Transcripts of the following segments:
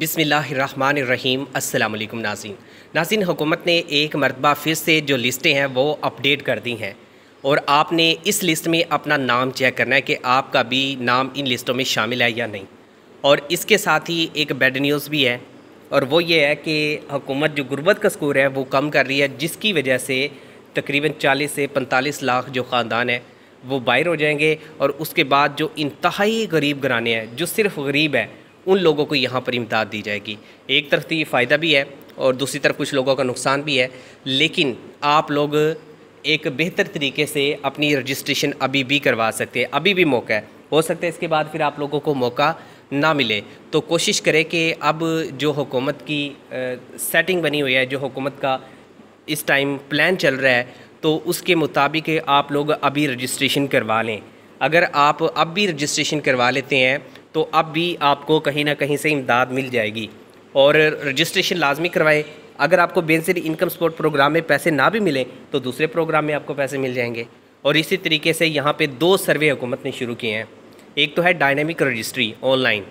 बिसमीम् अल्लाम नाजीन नाजीन हुकूमत ने एक मरतबा फिर से जो लिस्टें हैं वो अपडेट कर दी हैं और आपने इस लिस्ट में अपना नाम चेक करना है कि आपका भी नाम इन लिस्टों में शामिल है या नहीं और इसके साथ ही एक बैड न्यूज़ भी है और वो ये है कि हुकूमत जो गुर्बत का स्कोर है वो कम कर रही है जिसकी वजह से तकरीबन 40 से 45 लाख जो ख़ानदान है वो बाहर हो जाएंगे और उसके बाद जो इंतहाई गरीब घराने हैं जो सिर्फ गरीब है उन लोगों को यहाँ पर इमदाद दी जाएगी एक तरफ तो ये फ़ायदा भी है और दूसरी तरफ कुछ लोगों का नुकसान भी है लेकिन आप लोग एक बेहतर तरीके से अपनी रजिस्ट्रेशन अभी भी करवा सकते हैं अभी भी मौका है हो सकता है इसके बाद फिर आप लोगों को मौका ना मिले तो कोशिश करें कि अब जो हुकूमत की आ, सेटिंग बनी हुई है जो हुकूमत का इस टाइम प्लान चल रहा है तो उसके मुताबिक आप लोग अभी रजिस्ट्रेशन करवा लें अगर आप अब भी रजिस्ट्रेशन करवा लेते हैं तो अब भी आपको कहीं ना कहीं से इमदाद मिल जाएगी और रजिस्ट्रेशन लाजमी करवाएं अगर आपको बेनसरी इनकम सपोर्ट प्रोग्राम में पैसे ना भी मिलें तो दूसरे प्रोग्राम में आपको पैसे मिल जाएंगे और इसी तरीके से यहाँ पे दो सर्वे हुकूमत ने शुरू किए हैं एक तो है डायनेमिक रजिस्ट्री ऑनलाइन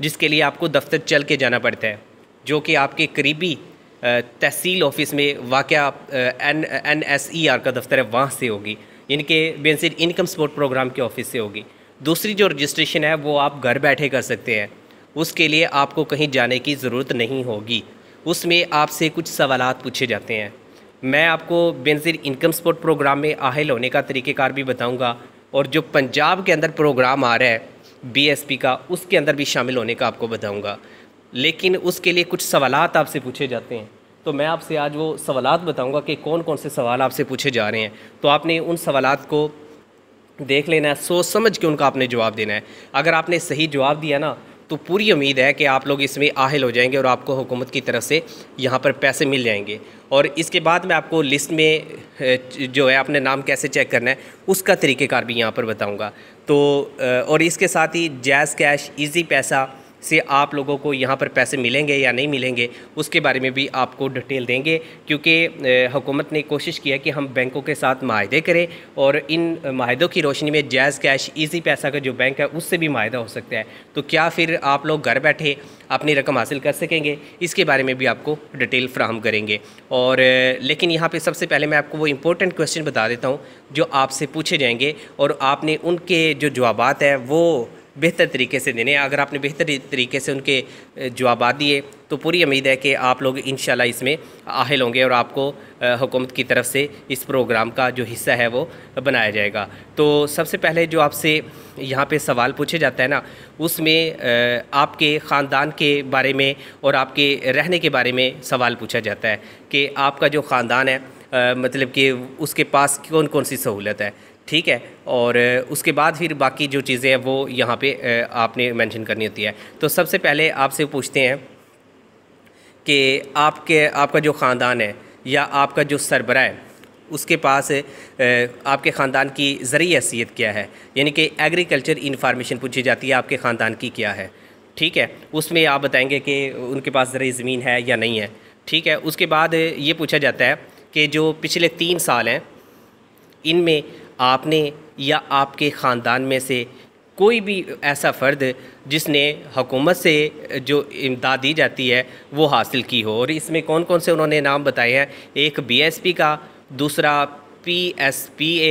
जिसके लिए आपको दफ्तर चल के जाना पड़ता है जो कि आपके करीबी तहसील ऑफिस में वाक़ N N S E R का दफ्तर है वहाँ से होगी इनके बेनसिड इनकम सपोर्ट प्रोग्राम के ऑफिस से होगी दूसरी जो रजिस्ट्रेशन है वो आप घर बैठे कर सकते हैं उसके लिए आपको कहीं जाने की ज़रूरत नहीं होगी उसमें आपसे कुछ सवाल पूछे जाते हैं मैं आपको बेनजिर इनकम सपोर्ट प्रोग्राम में आहिल होने का तरीक़ेकार भी बताऊंगा और जो पंजाब के अंदर प्रोग्राम आ रहा है बीएसपी का उसके अंदर भी शामिल होने का आपको बताऊंगा लेकिन उसके लिए कुछ सवाल आपसे पूछे जाते हैं तो मैं आपसे आज वो सवाल बताऊँगा कि कौन कौन से सवाल आपसे पूछे जा रहे हैं तो आपने उन सवाल को देख लेना है सोच समझ के उनका आपने जवाब देना है अगर आपने सही जवाब दिया ना तो पूरी उम्मीद है कि आप लोग इसमें आहिल हो जाएंगे और आपको हुकूमत की तरफ से यहाँ पर पैसे मिल जाएंगे और इसके बाद मैं आपको लिस्ट में जो है अपने नाम कैसे चेक करना है उसका तरीक़ेकार भी यहाँ पर बताऊँगा तो और इसके साथ ही जैज़ कैश ईजी पैसा से आप लोगों को यहाँ पर पैसे मिलेंगे या नहीं मिलेंगे उसके बारे में भी आपको डिटेल देंगे क्योंकि हुकूमत ने कोशिश किया कि हम बैंकों के साथ माहे करें और इन माहों की रोशनी में जैज़ कैश ईजी पैसा का जो बैंक है उससे भी माहा हो सकता है तो क्या फिर आप लोग घर बैठे अपनी रकम हासिल कर सकेंगे इसके बारे में भी आपको डिटेल फ्राहम करेंगे और लेकिन यहाँ पे सबसे पहले मैं आपको वो इम्पोर्टेंट क्वेश्चन बता देता हूँ जो आपसे पूछे जाएंगे और आपने उनके जो जवाब हैं वो बेहतर तरीके से देने अगर आपने बेहतर तरीके से उनके जवाब दिए तो पूरी उम्मीद है कि आप लोग इन इसमें आहिल होंगे और आपको हुकूमत की तरफ से इस प्रोग्राम का जो हिस्सा है वो बनाया जाएगा तो सबसे पहले जो आपसे यहाँ पे सवाल पूछे जाता है ना उसमें आपके ख़ानदान के बारे में और आपके रहने के बारे में सवाल पूछा जाता है कि आपका जो ख़ानदान है मतलब कि उसके पास कौन कौन सी सहूलत है ठीक है और उसके बाद फिर बाकी जो चीज़ें हैं वो यहाँ पे आपने मेंशन करनी होती है तो सबसे पहले आपसे पूछते हैं कि आपके आपका जो ख़ानदान है या आपका जो सरबरा है उसके पास आपके ख़ानदान की ज़रिए हैसीत क्या है यानी कि एग्रीकल्चर इन्फॉर्मेशन पूछी जाती है आपके ख़ानदान की क्या है ठीक है उसमें आप बताएंगे कि उनके पास ज़रिए ज़मीन है या नहीं है ठीक है उसके बाद ये पूछा जाता है कि जो पिछले तीन साल हैं इनमें आपने या आपके ख़ानदान में से कोई भी ऐसा फ़र्द जिसने हुकूमत से जो इमदाद दी जाती है वो हासिल की हो और इसमें कौन कौन से उन्होंने नाम बताए हैं एक बीएसपी का दूसरा पीएसपीए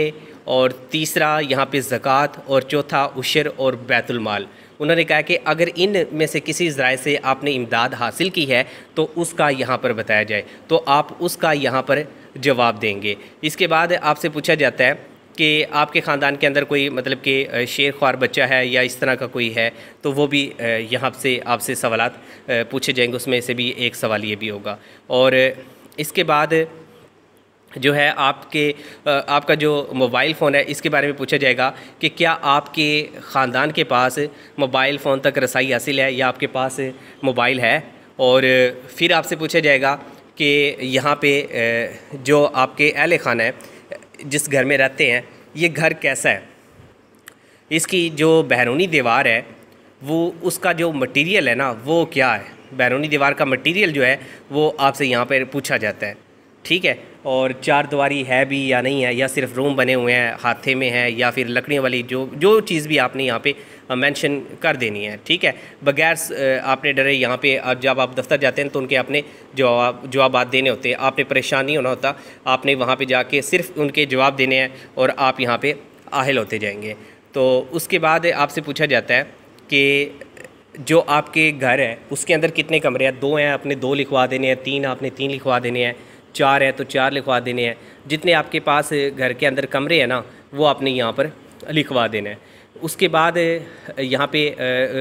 और तीसरा यहाँ पे ज़क़़त और चौथा उशर और बैतुलमाल उन्होंने कहा कि अगर इन में से किसी ज़राए से आपने इमदाद हासिल की है तो उसका यहाँ पर बताया जाए तो आप उसका यहाँ पर जवाब देंगे इसके बाद आपसे पूछा जाता है कि आपके ख़ानदान के अंदर कोई मतलब कि शेर ख्वार बच्चा है या इस तरह का कोई है तो वो भी यहाँ से आपसे सवाल पूछे जाएंगे उसमें से भी एक सवाल ये भी होगा और इसके बाद जो है आपके आपका जो मोबाइल फ़ोन है इसके बारे में पूछा जाएगा कि क्या आपके ख़ानदान के पास मोबाइल फ़ोन तक रसाई हासिल है या आपके पास मोबाइल है और फिर आपसे पूछा जाएगा कि यहाँ पे जो आपके अहल खान है जिस घर में रहते हैं ये घर कैसा है इसकी जो बैरूनी दीवार है वो उसका जो मटेरियल है ना वो क्या है बैरूनी दीवार का मटेरियल जो है वो आपसे यहाँ पर पूछा जाता है ठीक है और चार दीवारी है भी या नहीं है या सिर्फ रूम बने हुए हैं हाथे में है या फिर लकड़ियों वाली जो जो चीज़ भी आपने यहाँ पे मेंशन कर देनी है ठीक है बगैर आपने डरे यहाँ पे जब आप दफ्तर जाते हैं तो उनके आपने जवाब जवाब देने होते हैं आपने परेशान नहीं होना होता आपने वहाँ पर जाके सिर्फ उनके जवाब देने हैं और आप यहाँ पर आहल होते जाएंगे तो उसके बाद आपसे पूछा जाता है कि जो आपके घर है उसके अंदर कितने कमरे हैं दो हैं आपने दो लिखवा देने हैं तीन आपने तीन लिखवा देने हैं चार हैं तो चार लिखवा देने हैं जितने आपके पास घर के अंदर कमरे हैं ना वो आपने यहाँ पर लिखवा देने हैं उसके बाद यहाँ पे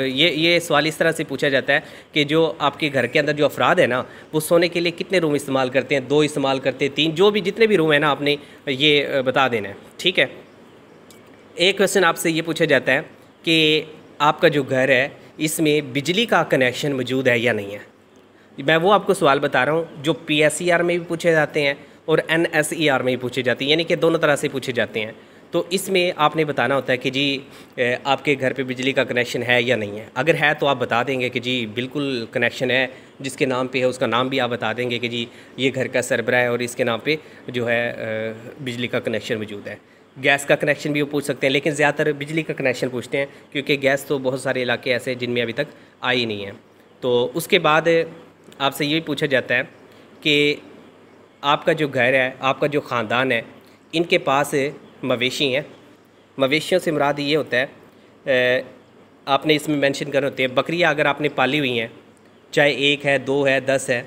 ये ये सवाल इस तरह से पूछा जाता है कि जो आपके घर के अंदर जो अफराद है ना वो सोने के लिए कितने रूम इस्तेमाल करते हैं दो इस्तेमाल करते हैं तीन जो भी जितने भी रूम हैं ना आपने ये बता देना है ठीक है एक क्वेश्चन आपसे ये पूछा जाता है कि आपका जो घर है इसमें बिजली का कनेक्शन मौजूद है या नहीं है मैं वो आपको सवाल बता रहा हूँ जो पी e में भी पूछे जाते हैं और एन e में भी पूछे जाते हैं यानी कि दोनों तरह से पूछे जाते हैं तो इसमें आपने बताना होता है कि जी आपके घर पे बिजली का कनेक्शन है या नहीं है अगर है तो आप बता देंगे कि जी बिल्कुल कनेक्शन है जिसके नाम पे है उसका नाम भी आप बता देंगे कि जी ये घर का सरबरा है और इसके नाम पे जो है बिजली का कनेक्शन मौजूद है गैस का कनेक्शन भी वो पूछ सकते हैं लेकिन ज़्यादातर बिजली का कनेक्शन पूछते हैं क्योंकि गैस तो बहुत सारे इलाके ऐसे हैं जिनमें अभी तक आई नहीं है तो उसके बाद आपसे ये पूछा जाता है कि आपका जो घर है आपका जो ख़ानदान है इनके पास मवेशी हैं मवेशियों से मुराद ये होता है आपने इसमें मेंशन कर होते हैं बकरियाँ अगर आपने पाली हुई हैं चाहे एक है दो है दस है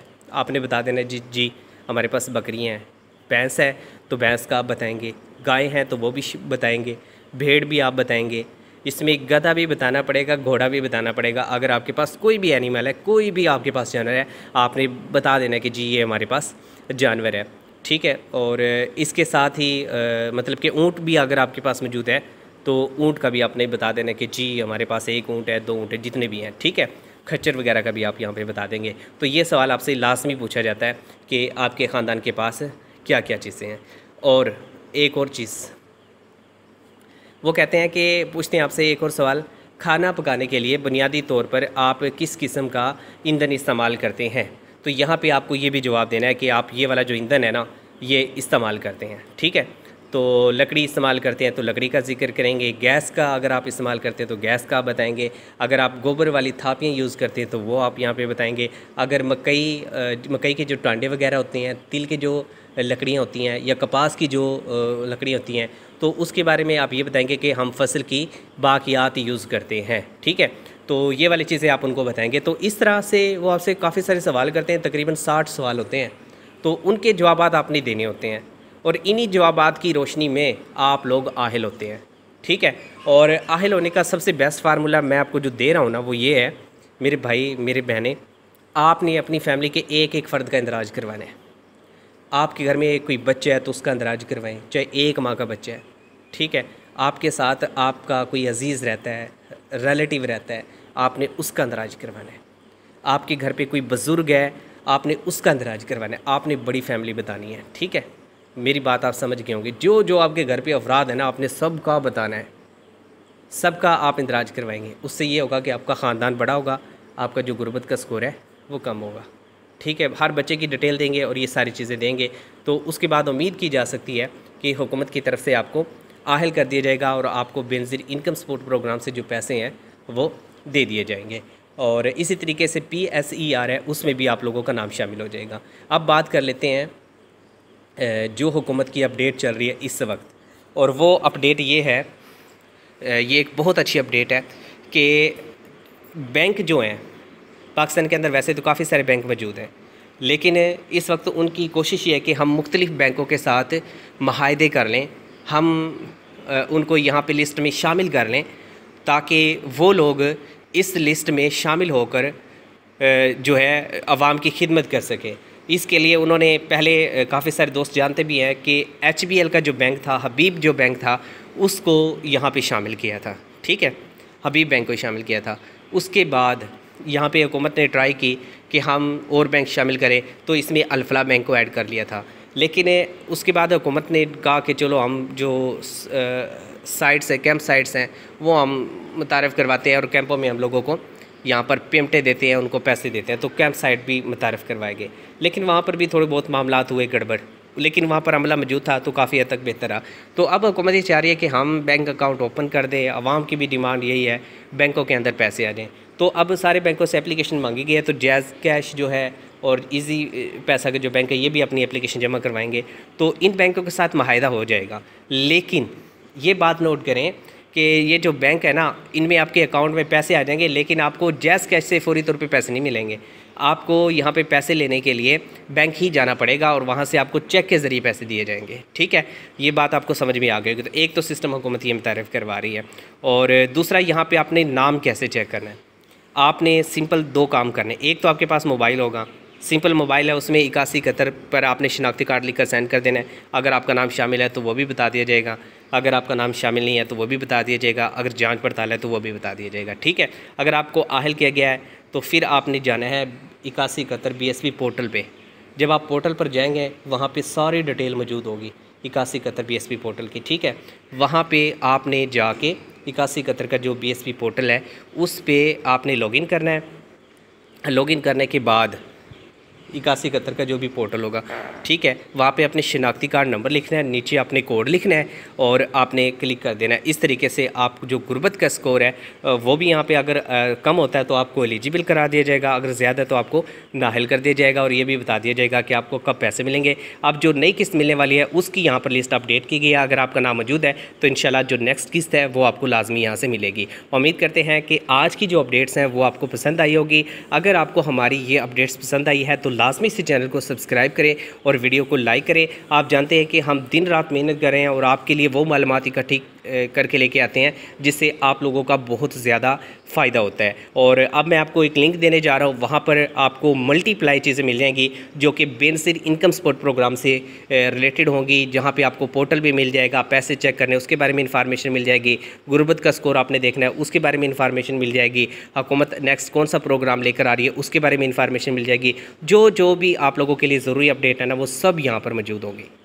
आपने बता देना जी जी हमारे पास बकरियाँ हैं भैंस है तो भैंस का आप बताएँगे गाय हैं तो वो भी बताएँगे भेड़ भी आप बताएँगे इसमें गधा भी बताना पड़ेगा घोड़ा भी बताना पड़ेगा अगर आपके पास कोई भी एनिमल है कोई भी आपके पास जानवर है आपने बता देना कि जी ये हमारे पास जानवर है ठीक है और इसके साथ ही आ, मतलब कि ऊँट भी अगर आपके पास मौजूद है तो ऊँट का भी आपने बता देना कि जी हमारे पास एक ऊँट है दो ऊँट है जितने भी हैं ठीक है खच्चर वगैरह का भी आप यहाँ पे बता देंगे तो ये सवाल आपसे लाजमी पूछा जाता है कि आपके ख़ानदान के पास क्या क्या चीज़ें हैं और एक और चीज़ वो कहते हैं कि पूछते हैं आपसे एक और सवाल खाना पकाने के लिए बुनियादी तौर पर आप किस किस्म का ईंधन इस्तेमाल करते हैं तो यहाँ पे आपको ये भी जवाब देना है कि आप ये वाला जो ईंधन है ना ये इस्तेमाल करते हैं ठीक है तो लकड़ी इस्तेमाल करते हैं तो लकड़ी का जिक्र करेंगे गैस का अगर आप इस्तेमाल करते हैं तो गैस का बताएंगे अगर आप गोबर वाली थापियाँ यूज़ करते हैं तो वो आप यहाँ पे बताएंगे अगर मकई मकई के जो टांडे वगैरह होते हैं तिल के जो लकड़ियाँ होती हैं या कपास की जो लकड़ियाँ होती हैं तो उसके बारे में आप ये बताएंगे कि हम फसल की बाकियात यूज़ करते हैं ठीक है तो ये वाली चीज़ें आप उनको बताएंगे तो इस तरह से वो आपसे काफ़ी सारे सवाल करते हैं तकरीबन साठ सवाल होते हैं तो उनके जवाब आपने देने होते हैं और इन्हीं जवाब की रोशनी में आप लोग आहिल होते हैं ठीक है और आहिल होने का सबसे बेस्ट फार्मूला मैं आपको जो दे रहा हूँ ना वो ये है मेरे भाई मेरे बहनें आपने अपनी फैमिली के एक एक फ़र्द का इंदराज करवाना है आपके घर में कोई बच्चा है तो उसका अंदराज करवाएं चाहे एक माँ का बच्चा है ठीक है आपके साथ आपका कोई अजीज़ रहता है रिलेटिव रहता है आपने उसका अंदराज करवाना है आपके घर पे कोई बुज़ुर्ग है आपने उसका अंदराज करवाना है आपने बड़ी फैमिली बतानी है ठीक है मेरी बात आप समझ गए होंगे जो जो आपके घर पे अफराद है ना आपने सबका बताना है सबका आप इंदराज करवाएंगे उससे ये होगा कि आपका ख़ानदान बड़ा होगा आपका जो गुर्बत का स्कोर है वो कम होगा ठीक है हर बच्चे की डिटेल देंगे और ये सारी चीज़ें देंगे तो उसके बाद उम्मीद की जा सकती है कि हुकूमत की तरफ से आपको आहल कर दिया जाएगा और आपको बेनजिर इनकम सपोर्ट प्रोग्राम से जो पैसे हैं वो दे दिए जाएंगे और इसी तरीके से पी एस ई आर है उसमें भी आप लोगों का नाम शामिल हो जाएगा अब बात कर लेते हैं जो हुकूमत की अपडेट चल रही है इस वक्त और वो अपडेट ये है ये एक बहुत अच्छी अपडेट है कि बैंक जो हैं पाकिस्तान के अंदर वैसे तो काफ़ी सारे बैंक मौजूद हैं लेकिन इस वक्त उनकी कोशिश ये है कि हम मुख्तलिफ़ बैंकों के साथ माहदे कर लें हम उनको यहाँ पर लिस्ट में शामिल कर लें ताकि वो लोग इस लिस्ट में शामिल होकर जो है आवाम की खिदमत कर सकें इसके लिए उन्होंने पहले काफ़ी सारे दोस्त जानते भी हैं कि एच का जो बैंक था हबीब जो बैंक था उसको यहाँ पे शामिल किया था ठीक है हबीब बैंक को शामिल किया था उसके बाद यहाँ पे हुकूमत ने ट्राई की कि हम और बैंक शामिल करें तो इसमें अलफला बैंक को ऐड कर लिया था लेकिन उसके बाद हुकूमत ने कहा कि चलो हम जो साइट्स हैं कैंप साइट्स हैं वो हम मुतारफ़ करवाते हैं और कैंपों में हम लोगों को यहाँ पर पेमटें देते हैं उनको पैसे देते हैं तो कैंप साइट भी मुतारफ़ करवाए गए लेकिन वहाँ पर भी थोड़े बहुत मामला हुए गड़बड़ लेकिन वहाँ पर अमला मौजूद था तो काफ़ी हद तक बेहतर रहा तो अब हुकूमत ये चाह रही है कि हम बैंक अकाउंट ओपन कर दें आवाम की भी डिमांड यही है बैंकों के अंदर पैसे आ जाएँ तो अब सारे बैंकों से एप्लीकेशन मांगी गई है तो जैज़ कैश जो है और इजी पैसा के जो बैंक है ये भी अपनी एप्लीकेशन जमा करवाएंगे तो इन बैंकों के साथ माहिदा हो जाएगा लेकिन ये बात नोट करें कि ये जो बैंक है ना इनमें आपके अकाउंट में पैसे आ जाएंगे लेकिन आपको जैस कैश से फौरी तौर पर पैसे नहीं मिलेंगे आपको यहाँ पे पैसे लेने के लिए बैंक ही जाना पड़ेगा और वहाँ से आपको चेक के ज़रिए पैसे दिए जाएंगे ठीक है ये बात आपको समझ में आ गई तो एक तो सिस्टम हुकूमत ये मुतारफ़ करवा रही है और दूसरा यहाँ पर आपने नाम कैसे चेक करना है आपने सिंपल दो काम करने एक तो आपके पास मोबाइल होगा सिंपल मोबाइल है उसमें इक्यासी इकहत्तर पर आपने शनाख्ती कार्ड लिखकर सेंड कर देना है अगर आपका नाम शामिल है तो वो भी बता दिया जाएगा अगर आपका नाम शामिल नहीं है तो वो भी बता दिया जाएगा अगर जांच पड़ताल है तो वो भी बता दिया जाएगा ठीक है अगर आपको आहल किया गया है तो फिर आपने जाना है इक्यासी इकहत्तर बी पोर्टल पर जब आप पोर्टल पर जाएंगे वहाँ पर सारी डिटेल मौजूद होगी इक्यासी कतर बी पोर्टल की ठीक है वहाँ पे आपने जाके इक्यासी इकहत्तर का जो बी पोर्टल है उस पर आपने लॉगिन करना है लॉगिन करने के बाद इक्यासी इकहत्तर का जो भी पोर्टल होगा ठीक है वहाँ पे अपने शिनाख्ती कार्ड नंबर लिखना है नीचे आपने कोड लिखना है और आपने क्लिक कर देना है इस तरीके से आप जो गुर्बत का स्कोर है वो भी यहाँ पर अगर कम होता है तो आपको एलिजिबल करा दिया जाएगा अगर ज़्यादा तो आपको नाहल कर दिया जाएगा और ये भी बता दिया जाएगा कि आपको कब पैसे मिलेंगे अब जो नई किस्त मिलने वाली है उसकी यहाँ पर लिस्ट अपडेट की गई है अगर आपका नाम मौजूद है तो इन जो नेक्स्ट किस्त है वो आपको लाजमी यहाँ से मिलेगी उम्मीद करते हैं कि आज की जो अपडेट्स हैं वो आपको पसंद आई होगी अगर आपको हमारी ये अपडेट्स पसंद आई है तो लाजमी से चैनल को सब्सक्राइब करें और वीडियो को लाइक करें आप जानते हैं कि हम दिन रात मेहनत कर रहे हैं और आपके लिए वो मालूम इकट्ठी करके लेके आते हैं जिससे आप लोगों का बहुत ज़्यादा फ़ायदा होता है और अब मैं आपको एक लिंक देने जा रहा हूँ वहाँ पर आपको मल्टीप्लाई चीज़ें मिल जाएंगी जो कि बेनसिर इनकम सपोर्ट प्रोग्राम से रिलेटेड होंगी जहाँ पे आपको पोर्टल भी मिल जाएगा पैसे चेक करने उसके बारे में इंफॉर्मेशन मिल जाएगी गुरबत का स्कोर आपने देखना है उसके बारे में इंफॉर्मेशन मिल जाएगी हुकूमत नेक्स्ट कौन सा प्रोग्राम लेकर आ रही है उसके बारे में इंफॉर्मेशन मिल जाएगी जो जो भी आप लोगों के लिए ज़रूरी अपडेट है ना वो सब यहाँ पर मौजूद होंगी